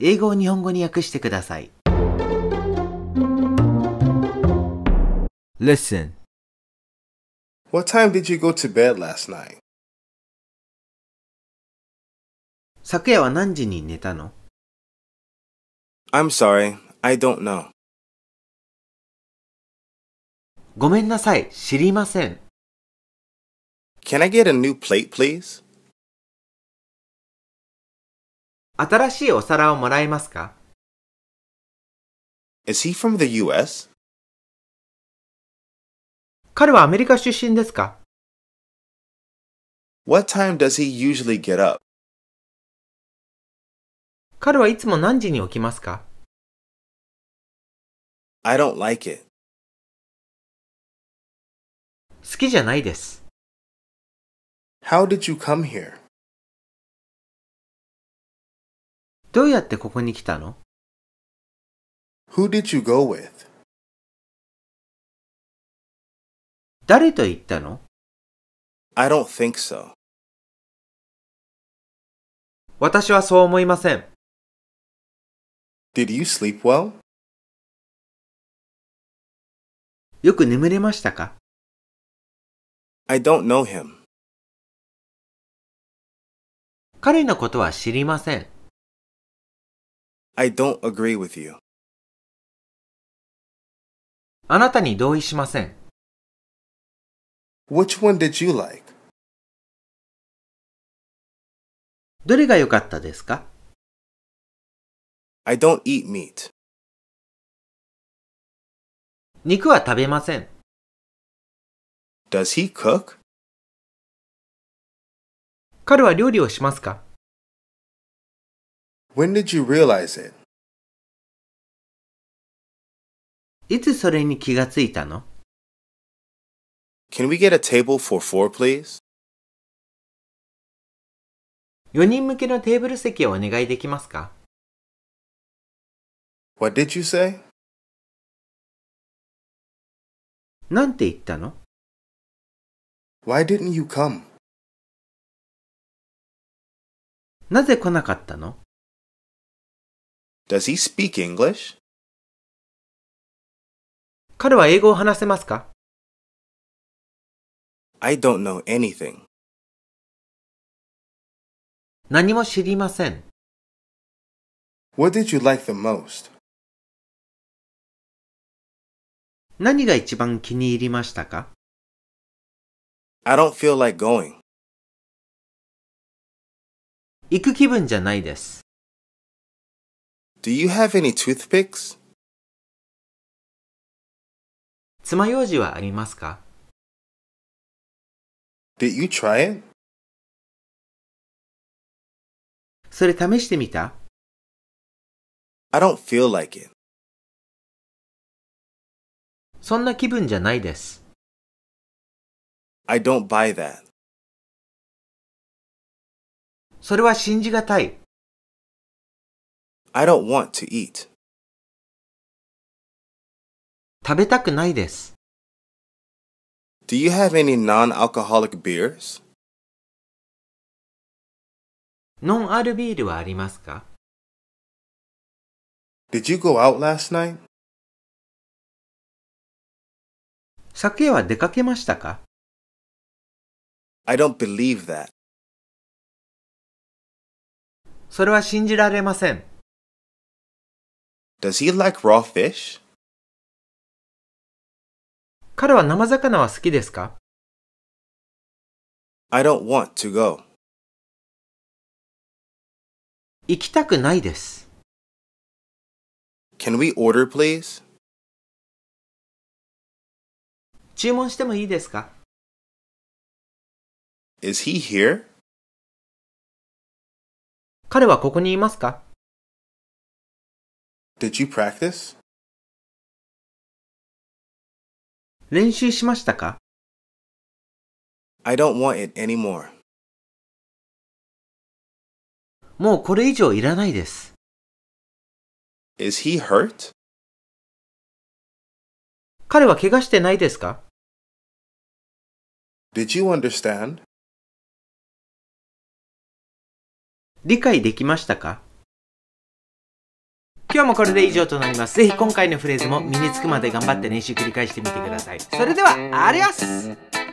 英語を日本語に訳してください。Listen. What time did you go to bed last night? 昨夜は何時に寝たの ?I'm sorry, I don't know. ごめんなさい、知りません。Can I get a new plate, please? 新しいお皿をもらえますか Is he from the US? 彼はアメリカ出身ですか What time does he usually get up? 彼はいつも何時に起きますか I don't like it. 好きじゃないです。How did you come here? どうやってここに来たの ?Who did you go with? 誰と行ったの ?I don't think so. 私はそう思いません。Did you sleep well? よく眠れましたか ?I don't know him. 彼のことは知りません。I don't agree with you. あなたに同意しません。Which one did you like? どれが良かったですか ?I don't eat meat. 肉は食べません。Does he cook? 彼は料理をしますか When did you realize it? いつそれに気がついたの Can we get a table for four, please? 4人向けのテーブル席をお願いできますか What did you say? なんて言ったの Why didn't you come? なぜ来なかったの Does he speak English? 彼は英語を話せますか ?I don't know anything. 何も知りません。What did you like the most? 何が一番気に入りましたか ?I don't feel like going. 行く気分じゃないです。Do you have any toothpicks? 爪楊枝はありますか Did you try it? それ試してみた I don't feel like it. そんな気分じゃないです。I don't buy that. それは信じがたい。I don't want to eat. 食べたくないです。Do you have any non-alcoholic beers? ノンアルビールはありますか Did you go out last night? 昨夜は出かけましたか ?I don't believe that. それは信じられません。Does he like raw fish? 彼は生魚は好きですか I don't want to go. 行きたくないです。Can we order, please? 注文してもいいですか Is he here? 彼はここにいますか Did you practice? 練習しましたか ?I don't want it anymore. もうこれ以上いらないです。Is he hurt? 彼は怪我してないですか Did you understand? 理解できましたか今日もこれで以上となります。ぜひ今回のフレーズも身につくまで頑張って練習繰り返してみてください。それでは、ありがとうございます